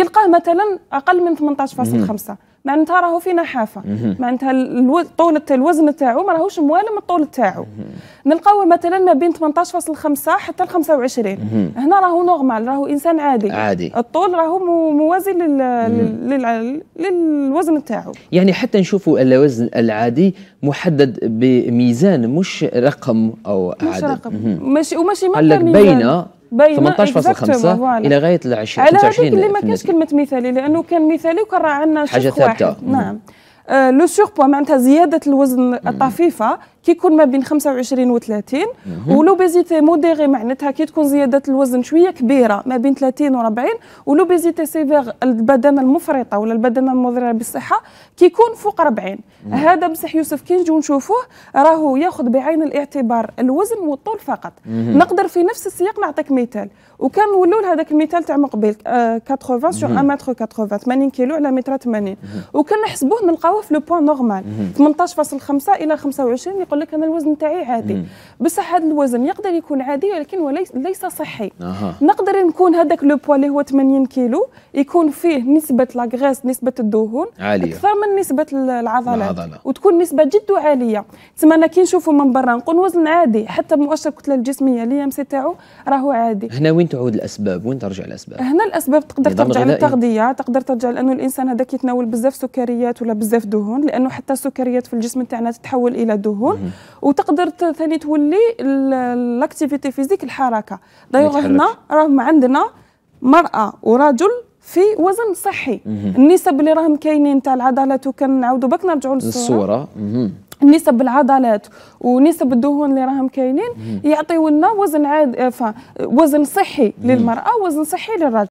يلقاه مثلا اقل من 18.5 معناتها راهو فينا حافه معناتها طول الوزن تاعو ما راهوش موالم الطول تاعو نلقاوه مثلا ما بين 18.5 حتى 25 هنا راهو نورمال راهو انسان عادي عادي الطول راهو موازي لل... لل... للوزن تاعو يعني حتى نشوفوا الوزن العادي محدد بميزان مش رقم او عدد مش رقم ماشي وماشي قال لك بين 18.5 الى غايه ال 20 على هذيك اللي ما كانش كلمه مثالي لانه كان مثالي وكان راه عندنا حاجه ثابته نعم لو سيغ بوا معناتها زياده الوزن الطفيفه كيكون ما بين 25 و 30 ولوبيزيتي موديري معناتها كي تكون زياده الوزن شويه كبيره ما بين 30 و 40 ولوبيزيتي سيفيغ البدانه المفرطه ولا البدانه المضره بالصحه كيكون فوق 40 هذا مسح يوسف كي نجيو نشوفوه راهو ياخذ بعين الاعتبار الوزن والطول فقط نقدر في نفس السياق نعطيك مثال وكان نولوا لهذاك المثال تاع مقبل 80 سور 1 متر 80 80 كيلو على متر 80 وكان نحسبوه نلقاوه في لو بوان نورمال 18.5 الى 25 يقول لك انا الوزن تاعي عادي بصح هذا الوزن يقدر يكون عادي ولكن وليس ليس صحي أه. نقدر نكون هذاك لو بوا اللي هو 80 كيلو يكون فيه نسبه لاغريس نسبه الدهون عالية. اكثر من نسبه العضلات وتكون نسبه جد عاليه تسمى انا كي نشوفه من برا نقول وزن عادي حتى مؤشر الكتله الجسميه اللي ام سي تاعو راهو عادي هنا وين تعود الاسباب وين ترجع الاسباب هنا الاسباب تقدر ترجع للتغذيه تقدر ترجع لانه الانسان هذاك يتناول بزاف سكريات ولا بزاف دهون لانه حتى السكريات في الجسم تاعنا تتحول الى دهون وتقدر ثاني تولي لاكتيفيتي فيزيك الحركه دايوغ هنا راهم عندنا مراه ورجل في وزن صحي النسب اللي راهم كاينين تاع العضلات وكنعاودوا باك نرجعوا للصوره نسب العضلات ونسب الدهون اللي راهم كاينين يعطيو لنا وزن عاد آه، وزن صحي للمراه وزن صحي للرجل